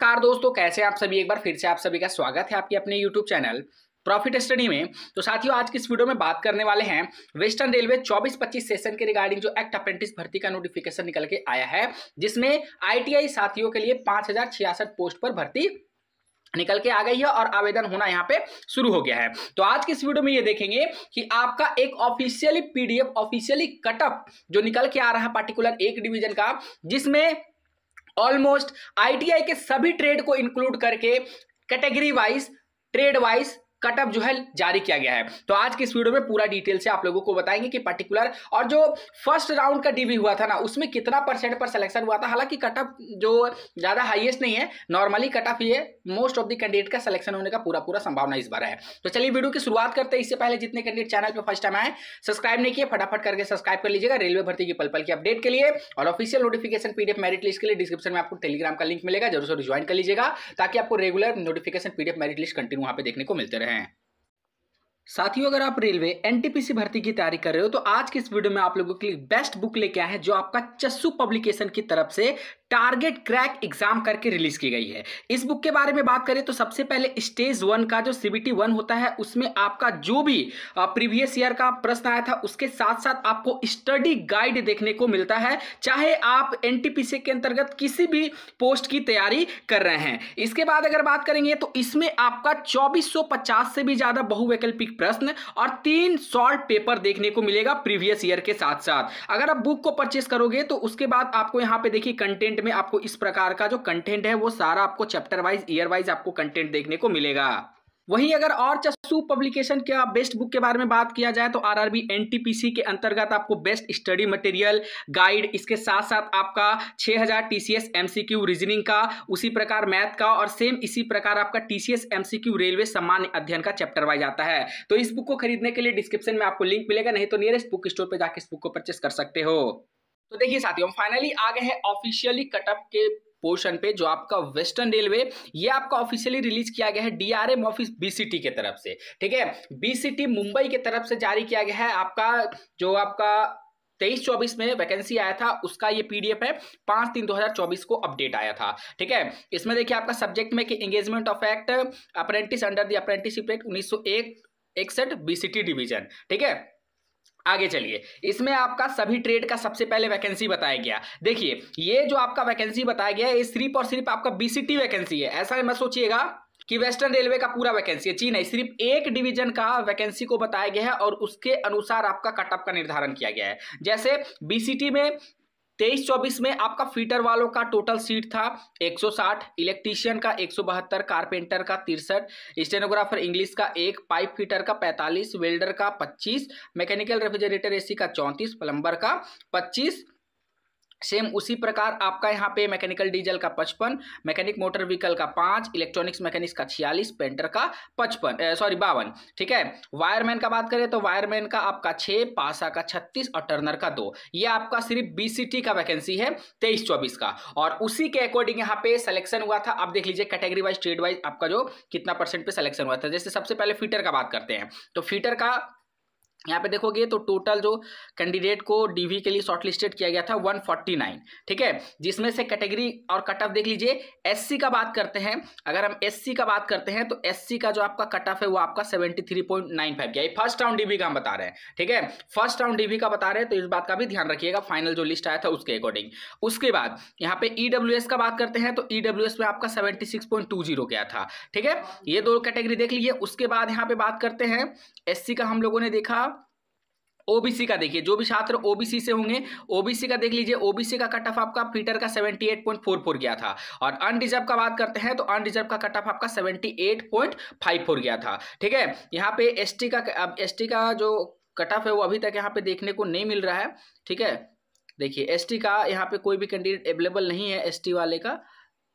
Car दोस्तों कैसे आप सभी एक बार फिर से आप सभी का स्वागत है आपके अपने यूट्यूब चैनल प्रॉफिट स्टडी में तो साथियों आज की इस वीडियो में बात करने वाले हैं वेस्टर्न रेलवे 24-25 सेशन के रिगार्डिंग जो एक्ट अप्रेंटिस भर्ती का नोटिफिकेशन निकल के आया है जिसमें आईटीआई साथियों के लिए पांच पोस्ट पर भर्ती निकल के आ गई है और आवेदन होना यहाँ पे शुरू हो गया है तो आज की इस वीडियो में ये देखेंगे कि आपका एक ऑफिशियली पीडीएफ ऑफिशियली कटअप जो निकल के आ रहा है पार्टिकुलर एक डिवीजन का जिसमें ऑलमोस्ट आईटीआई के सभी ट्रेड को इंक्लूड करके category wise trade wise cutoff जो है जारी किया गया है तो आज के इस वीडियो में पूरा डिटेल से आप लोगों को बताएंगे कि पर्टिकुलर और जो फर्स्ट राउंड का डीवी हुआ था ना उसमें कितना परसेंट पर सिलेक्शन हुआ था हालांकि कटअप जो ज़्यादा हाईएस्ट नहीं है नॉर्मली कटअप ये मोस्ट ऑफ द कैंडिडेट का सिलेक्शन होने का पूरा पूरा संभावना इस बार है तो चलिए वीडियो की शुरुआत करते हैं इससे पहले जितने कैंडिडेट चैनल पर फर्स्ट टाइम आए सब्सक्राइब नहीं किए फटाफट करके सब्सक्राइब कर लीजिएगा रेलवे भर्ती की पल पल की अपडेट के लिए और official notification PDF merit list के लिए डिस्क्रिप्शन में आपको टेलीग्राम का लिंक मिलेगा जरूर से ज्वाइन कर लीजिएगा ताकि आपको regular notification PDF merit list continue वहां पे देखने को मिलते रहे हैं साथियों अगर आप रेलवे एनटीपीसी भर्ती की तैयारी कर रहे हो तो आज के इस वीडियो में आप लोगों के लिए बेस्ट बुक लेके आए हैं जो आपका चस्सू पब्लिकेशन की तरफ से टारगेट क्रैक एग्जाम करके रिलीज की गई है इस बुक के बारे में बात करें तो सबसे पहले स्टेज वन का जो सीबीटी वन होता है उसमें आपका जो भी प्रीवियस ईयर का प्रश्न आया था उसके साथ साथ आपको स्टडी गाइड देखने को मिलता है चाहे आप एनटीपीसी के अंतर्गत किसी भी पोस्ट की तैयारी कर रहे हैं इसके बाद अगर बात करेंगे तो इसमें आपका चौबीस से भी ज्यादा बहुवैकल्पिक प्रश्न और तीन सॉल्ट पेपर देखने को मिलेगा प्रीवियस ईयर के साथ साथ अगर आप बुक को परचेस करोगे तो उसके बाद आपको यहाँ पे देखिए कंटेंट कंटेंट में आपको इस प्रकार का जो कंटेंट है वो सारा आपको चैप्टर वाइज ईयर वाइज आपको कंटेंट देखने को मिलेगा वहीं अगर और चस्सू पब्लिकेशन के बेस्ट बुक के बारे में बात किया जाए तो आरआरबी एनटीपीसी के अंतर्गत आपको बेस्ट स्टडी मटेरियल गाइड इसके साथ साथ आपका 6000 हज़ार टी एमसीक्यू रीजनिंग का उसी प्रकार मैथ का और सेम इसी प्रकार आपका टीसीएस एमसीक्यू रेलवे सामान्य अध्ययन का चैप्टर वाइज आता है तो इस बुक को खरीदने के लिए डिस्क्रिप्शन में आपको लिंक मिलेगा नहीं तो नियरेस्ट बुक स्टोर पर जाकर इस बुक को परचेस कर सकते हो तो देखिए साथियों फाइनली आ गए हैं ऑफिशियली कटअप के पोर्शन पे जो आपका वेस्टर्न रेलवे ये आपका ऑफिशियली रिलीज किया गया है डीआरएम ऑफिस बीसीटी के तरफ से ठीक है बीसीटी मुंबई के तरफ से जारी किया गया है आपका जो आपका तेईस चौबीस में वैकेंसी आया था उसका ये पीडीएफ है पांच तीन दो हजार चौबीस को अपडेट आया था ठीक है इसमें देखिए आपका सब्जेक्ट में कि engagement of act apprentice under the apprenticeship act उन्नीस सौ एकसठ बीसीटी डिवीजन ठीक है आगे चलिए इसमें आपका सभी ट्रेड का सबसे पहले वैकेंसी बताया गया देखिए ये जो आपका वैकेंसी बताया गया है सिर्फ और सिर्फ आपका बीसीटी वैकेंसी है ऐसा मत सोचिएगा कि वेस्टर्न रेलवे का पूरा वैकेंसी है जी नहीं सिर्फ एक डिवीजन का वैकेंसी को बताया गया है और उसके अनुसार आपका कटअप का निर्धारण किया गया है जैसे बीसीटी में तेईस चौबीस में आपका फीटर वालों का टोटल सीट था 160 इलेक्ट्रीशियन का 172 कारपेंटर का तिरसठ स्टेनोग्राफर इंग्लिश का एक पाइप फीटर का 45 वेल्डर का 25 मैकेनिकल रेफ्रिजरेटर एसी का 34 प्लम्बर का सेम उसी प्रकार आपका यहाँ पे मैकेनिकल डीजल का पचपन मैकेनिक मोटर व्हीकल का पाँच इलेक्ट्रॉनिक्स मैकेनिक्स का छियालीस पेंटर का पचपन सॉरी बावन ठीक है वायरमैन का बात करें तो वायरमैन का आपका छः पासा का छत्तीस और टर्नर का दो ये आपका सिर्फ बीसीटी का वैकेंसी है तेईस चौबीस का और उसी के अकॉर्डिंग यहाँ पे सिलेक्शन हुआ था आप देख लीजिए कैटेगरी वाइज ट्रेड वाइज आपका जो कितना परसेंट पे सलेक्शन हुआ था जैसे सबसे पहले फीटर का बात करते हैं तो फीटर का यहाँ पे देखोगे तो टोटल जो कैंडिडेट को डीवी के लिए शॉर्टलिस्टेड किया गया था 149 ठीक है जिसमें से कैटेगरी और कट ऑफ देख लीजिए एससी का बात करते हैं अगर हम एससी का बात करते हैं तो एससी का जो आपका कट ऑफ है वो आपका 73.95 गया फर्स्ट राउंड डीवी का हम बता रहे हैं ठीक है फर्स्ट राउंड डीवी का बता रहे हैं तो इस बात का भी ध्यान रखिएगा फाइनल जो लिस्ट आया था उसके अकॉर्डिंग उसके बाद यहाँ पे ईडब्ल्यू e का बात करते हैं तो ईडब्ल्यू e में आपका सेवेंटी गया था ठीक है ये दो कैटेगरी देख लीजिए उसके बाद यहाँ पे बात करते हैं एस का हम लोगों ने देखा ओबीसी का देखिए जो भी छात्र ओबीसी से होंगे ओबीसी का देख लीजिए ओबीसी का कट ऑफ आपका फीटर का 78.44 गया था और अनरिजर्व का बात करते हैं तो अनरिजर्व का कट ऑफ आपका 78.54 गया था ठीक है यहाँ पे एसटी का अब एसटी का जो कट ऑफ है वो अभी तक यहाँ पे देखने को नहीं मिल रहा है ठीक है देखिए एसटी का यहाँ पे कोई भी कैंडिडेट अवेलेबल नहीं है एसटी वाले का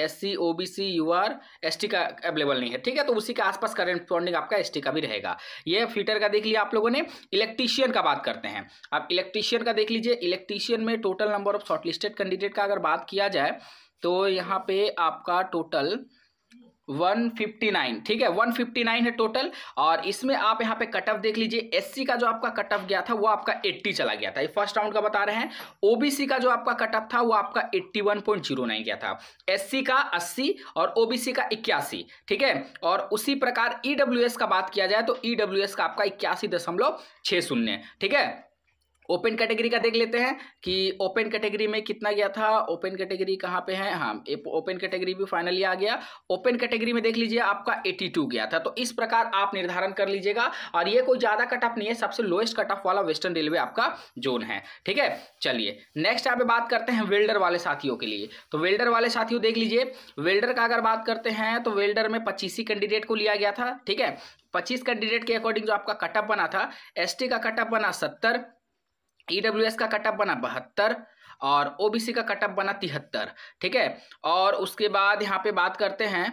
S C O B C U R S T का अवेलेबल नहीं है ठीक है तो उसी के आसपास करेंट करस्पॉन्डिंग आपका एस टी का भी रहेगा ये फीटर का देख लिया आप लोगों ने इलेक्ट्रीशियन का बात करते हैं आप इलेक्ट्रीशियन का देख लीजिए इलेक्ट्रीशियन में total number of shortlisted candidate का अगर बात किया जाए तो यहाँ पे आपका टोटल 159 ठीक है 159 है टोटल और इसमें आप यहां पे कट ऑफ देख लीजिए एससी का जो आपका कट ऑफ गया था वो आपका 80 चला गया था ये फर्स्ट राउंड का बता रहे हैं ओबीसी का जो आपका कट ऑफ था वो आपका 81.09 गया था एससी का 80 और ओबीसी का इक्यासी ठीक है और उसी प्रकार ईडब्ल्यू e का बात किया जाए तो ईडब्ल्यू e का आपका इक्यासी ठीक है ओपन कैटेगरी का देख लेते हैं कि ओपन कैटेगरी में कितना गया था ओपन कैटेगरी कहाँ पे है हाँ ओपन कैटेगरी भी फाइनली आ गया ओपन कैटेगरी में देख लीजिए आपका 82 गया था तो इस प्रकार आप निर्धारण कर लीजिएगा और ये कोई ज़्यादा कट ऑफ नहीं है सबसे लोएस्ट कट ऑफ वाला वेस्टर्न रेलवे आपका जोन है ठीक है चलिए नेक्स्ट यहाँ पे बात करते हैं वेल्डर वाले साथियों के लिए तो वेल्डर वाले साथियों देख लीजिए वेल्डर का अगर बात करते हैं तो वेल्डर में पच्चीस कैंडिडेट को लिया गया था ठीक है पच्चीस कैंडिडेट के अकॉर्डिंग जो आपका कटअप बना था एस का कटअप बना सत्तर ईडब्ल्यू e का कटअप बना बहत्तर और ओबीसी का कटअप बना तिहत्तर ठीक है और उसके बाद यहाँ पे बात करते हैं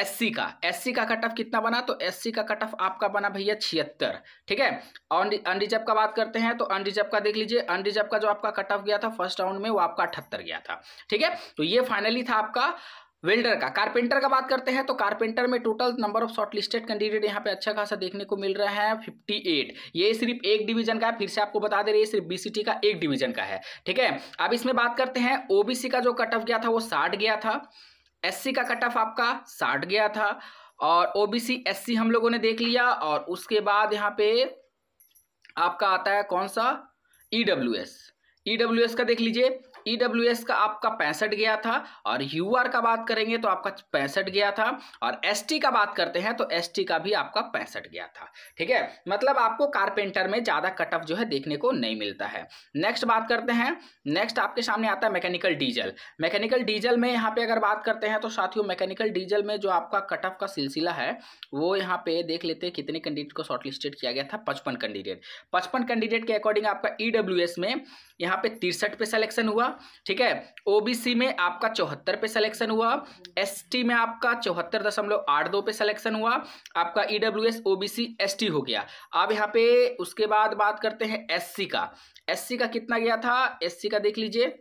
एससी का एससी का कटअप कितना बना तो एससी का कटअप आपका बना भैया छिहत्तर ठीक है और अनरिजर्व का बात करते हैं तो अनरिजर्व का देख लीजिए अनरिजर्व का जो आपका कटअप गया था फर्स्ट राउंड में वो आपका अठहत्तर गया था ठीक है तो ये फाइनली था आपका वेल्डर का कारपेंटर का बात करते हैं तो कारपेंटर में total number of shortlisted candidate यहाँ पे अच्छा खासा देखने को मिल रहा है 58 ये सिर्फ एक डिवीजन का है फिर से आपको बता दे रही है सिर्फ बीसीटी का एक डिवीजन का है ठीक है अब इसमें बात करते हैं ओबीसी का जो कट ऑफ गया था वो साठ गया था एस का कट ऑफ आपका साठ गया था और ओ बी हम लोगों ने देख लिया और उसके बाद यहाँ पे आपका आता है कौन सा E W S E W S का देख लीजिए ई e का आपका पैंसठ गया था और यू का बात करेंगे तो आपका पैंसठ गया था और एस का बात करते हैं तो एस का भी आपका पैंसठ गया था ठीक है मतलब आपको कारपेंटर में ज़्यादा कट ऑफ जो है देखने को नहीं मिलता है नेक्स्ट बात करते हैं नेक्स्ट आपके सामने आता है मैकेनिकल डीजल मैकेनिकल डीजल में यहाँ पे अगर बात करते हैं तो साथियों मैकेनिकल डीजल में जो आपका कट ऑफ का सिलसिला है वो यहाँ पे देख लेते हैं कितने कैंडिडेट को शॉर्टलिस्टेड किया गया था पचपन कैंडिडेट पचपन कैंडिडेट के अकॉर्डिंग आपका ई e में यहाँ पे तिरसठ पे सिलेक्शन हुआ ठीक है ओबीसी में आपका चौहत्तर पे सिलेक्शन हुआ एसटी में आपका चौहत्तर दशमलव आठ दो पे सिलेक्शन हुआ आपका ईडब्ल्यूएस ओबीसी एसटी हो गया अब यहाँ पे उसके बाद बात करते हैं एससी का एससी का कितना गया था एससी का देख लीजिए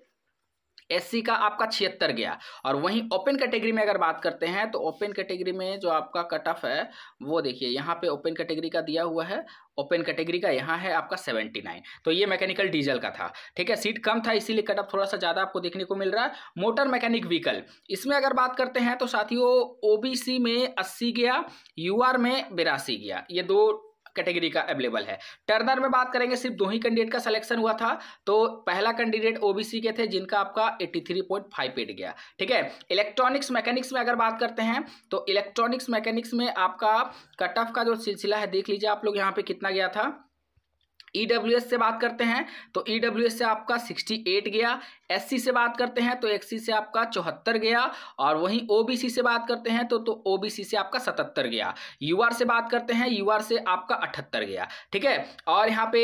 एससी का आपका छिहत्तर गया और वहीं ओपन कैटेगरी में अगर बात करते हैं तो ओपन कैटेगरी में जो आपका कट ऑफ है वो देखिए यहाँ पे ओपन कैटेगरी का दिया हुआ है ओपन कैटेगरी का यहाँ है आपका सेवेंटी नाइन तो ये मैकेनिकल डीजल का था ठीक है सीट कम था इसीलिए कट ऑफ थोड़ा सा ज़्यादा आपको देखने को मिल रहा है मोटर मैकेनिक व्हीकल इसमें अगर बात करते हैं तो साथियों ओ में अस्सी गया यू में बिरासी गया ये दो कैटेगरी का अवेलेबल है टर्नर में बात करेंगे सिर्फ दो ही कैंडिडेट का सिलेक्शन हुआ था तो पहला कैंडिडेट ओबीसी के थे जिनका आपका फाइव पेट गया ठीक है इलेक्ट्रॉनिक्स मैकेनिक्स में अगर बात करते हैं तो इलेक्ट्रॉनिक्स मैकेनिक्स में आपका कट ऑफ का जो सिलसिला है देख लीजिए आप लोग यहाँ पे कितना गया था ई e से बात करते हैं तो ई e से आपका 68 गया एस से बात करते हैं तो एक्स से आपका चौहत्तर गया और वहीं ओ से बात करते हैं तो तो ओ से आपका सतहत्तर गया यू से बात करते हैं यू से आपका अठहत्तर गया ठीक है और यहाँ पे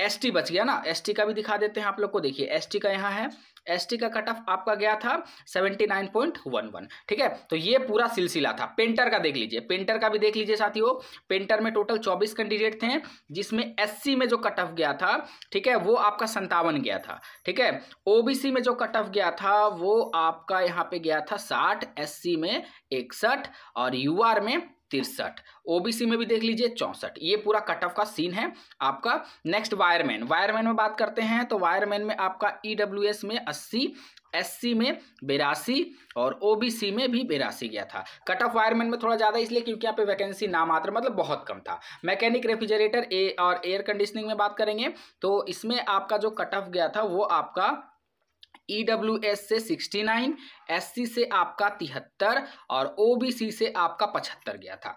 एस बच गया ना एस का भी दिखा देते हैं आप लोग को देखिए एस का यहाँ है एसटी का कट ऑफ आपका गया था 79.11 ठीक है तो ये पूरा सिलसिला था पेंटर का देख लीजिए पेंटर का भी देख लीजिए साथियों पेंटर में टोटल 24 कैंडिडेट थे जिसमें एससी में जो कट ऑफ गया था ठीक है वो आपका संतावन गया था ठीक है ओबीसी में जो कट ऑफ गया था वो आपका यहाँ पे गया था साठ एस में इकसठ और आर में तिरसठ ओबीसी में भी देख लीजिए चौंसठ ये पूरा कट ऑफ का सीन है आपका नेक्स्ट वायरमैन वायरमैन में बात करते हैं तो वायरमैन में आपका ईडब्ल्यूएस e में अस्सी एससी में बेरासी और ओबीसी में भी बेरासी गया था कट ऑफ वायरमैन में थोड़ा ज़्यादा इसलिए क्योंकि यहाँ पे वैकेंसी मात्र मतलब बहुत कम था मैकेनिक रेफ्रिजरेटर ए और एयर कंडीशनिंग में बात करेंगे तो इसमें आपका जो कट ऑफ गया था वो आपका एस e से एस सी से आपका तिहत्तर और सी से आपका पचहत्तर गया था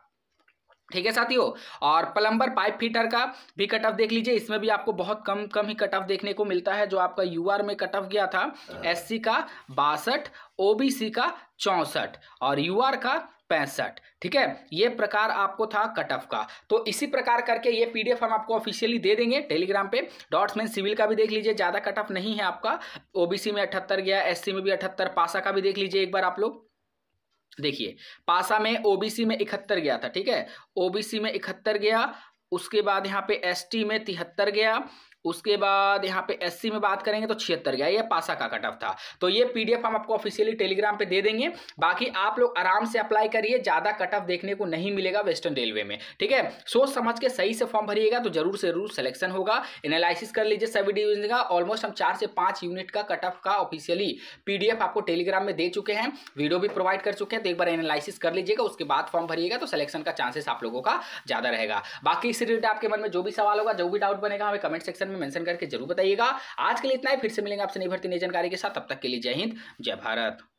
ठीक है साथियों और प्लम्बर पाइप फीटर का भी कट ऑफ देख लीजिए इसमें भी आपको बहुत कम कम ही कट ऑफ देखने को मिलता है जो आपका यू आर में कट ऑफ गया था एस हाँ। सी का बासठ ओ बी सी का चौंसठ और यू आर का पैंसठ ठीक है ये प्रकार आपको था कट ऑफ का तो इसी प्रकार करके ये पीडीएफ हम आपको ऑफिशियली दे देंगे टेलीग्राम पे डॉट्स मैन सिविल का भी देख लीजिए ज़्यादा कट ऑफ नहीं है आपका ओबीसी में अठहत्तर गया एससी में भी अठहत्तर पासा का भी देख लीजिए एक बार आप लोग देखिए पासा में ओबीसी में इकहत्तर गया था ठीक है ओबीसी में इकहत्तर गया उसके बाद यहाँ पे एसटी में तिहत्तर गया उसके बाद यहाँ पे एससी में बात करेंगे तो छिहत्तर गया ये पासा का कट ऑफ था तो ये पीडीएफ हम आपको ऑफिशियली टेलीग्राम पे दे देंगे बाकी आप लोग आराम से अप्लाई करिए ज़्यादा कट ऑफ देखने को नहीं मिलेगा वेस्टर्न रेलवे में ठीक है सोच समझ के सही से फॉर्म भरिएगा तो जरूर से जरूर सिलेक्शन होगा एनालिसिस कर लीजिए सभी डिविजन का ऑलमोस्ट हम चार से पाँच यूनिट का कट ऑफ का ऑफिशियली पी आपको टेलीग्राम में दे चुके हैं वीडियो भी प्रोवाइड कर चुके हैं तो एक बार एनालिसिस कर लीजिएगा उसके बाद फॉर्म भरिएगा तो सिलेक्शन का चांसेस आप लोगों का ज़्यादा रहेगा बाकी इसी रिलेटेड आपके मन में जो भी सवाल होगा जो भी डाउट बनेगा हमें कमेंट सेक्शन में मेंशन करके जरूर बताइएगा आज के लिए इतना ही फिर से मिलेंगे आपसे नहीं भर्ती नई जानकारी के साथ तब तक के लिए जय हिंद जय भारत